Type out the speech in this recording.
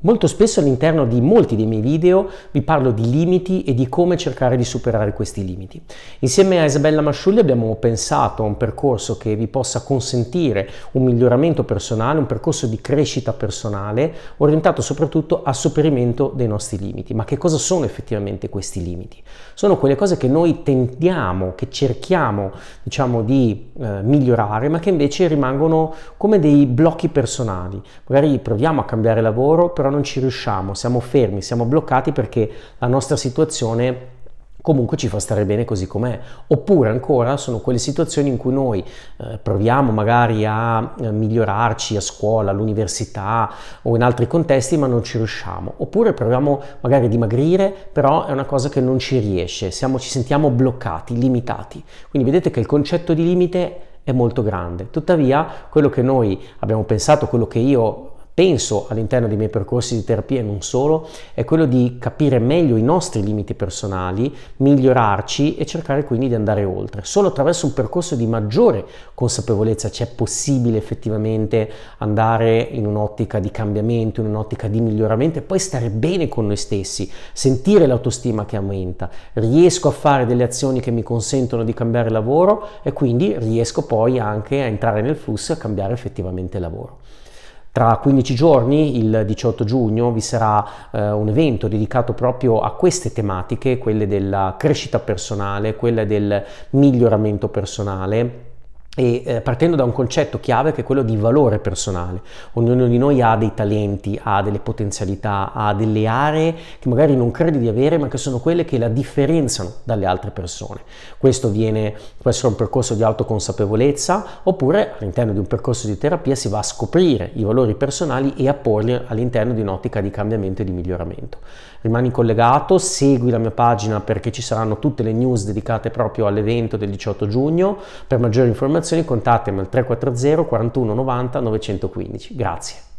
Molto spesso all'interno di molti dei miei video vi parlo di limiti e di come cercare di superare questi limiti. Insieme a Isabella Masciulli abbiamo pensato a un percorso che vi possa consentire un miglioramento personale, un percorso di crescita personale orientato soprattutto al superamento dei nostri limiti. Ma che cosa sono effettivamente questi limiti? Sono quelle cose che noi tentiamo, che cerchiamo diciamo, di eh, migliorare, ma che invece rimangono come dei blocchi personali. Magari proviamo a cambiare lavoro, però però non ci riusciamo, siamo fermi, siamo bloccati perché la nostra situazione comunque ci fa stare bene così com'è. Oppure ancora sono quelle situazioni in cui noi eh, proviamo magari a eh, migliorarci a scuola, all'università o in altri contesti, ma non ci riusciamo. Oppure proviamo magari a dimagrire, però è una cosa che non ci riesce, Siamo, ci sentiamo bloccati, limitati. Quindi vedete che il concetto di limite è molto grande. Tuttavia, quello che noi abbiamo pensato, quello che io penso all'interno dei miei percorsi di terapia e non solo, è quello di capire meglio i nostri limiti personali, migliorarci e cercare quindi di andare oltre. Solo attraverso un percorso di maggiore consapevolezza c'è possibile effettivamente andare in un'ottica di cambiamento, in un'ottica di miglioramento e poi stare bene con noi stessi, sentire l'autostima che aumenta. Riesco a fare delle azioni che mi consentono di cambiare lavoro e quindi riesco poi anche a entrare nel flusso e a cambiare effettivamente lavoro. Tra 15 giorni, il 18 giugno, vi sarà eh, un evento dedicato proprio a queste tematiche, quelle della crescita personale, quelle del miglioramento personale e eh, partendo da un concetto chiave che è quello di valore personale. Ognuno di noi ha dei talenti, ha delle potenzialità, ha delle aree che magari non credi di avere, ma che sono quelle che la differenziano dalle altre persone. Questo viene, può essere un percorso di autoconsapevolezza, oppure all'interno di un percorso di terapia si va a scoprire i valori personali e a porli all'interno di un'ottica di cambiamento e di miglioramento. Rimani collegato, segui la mia pagina perché ci saranno tutte le news dedicate proprio all'evento del 18 giugno. Per maggiori informazioni informazioni contattatemi al 340 41 90 915. Grazie.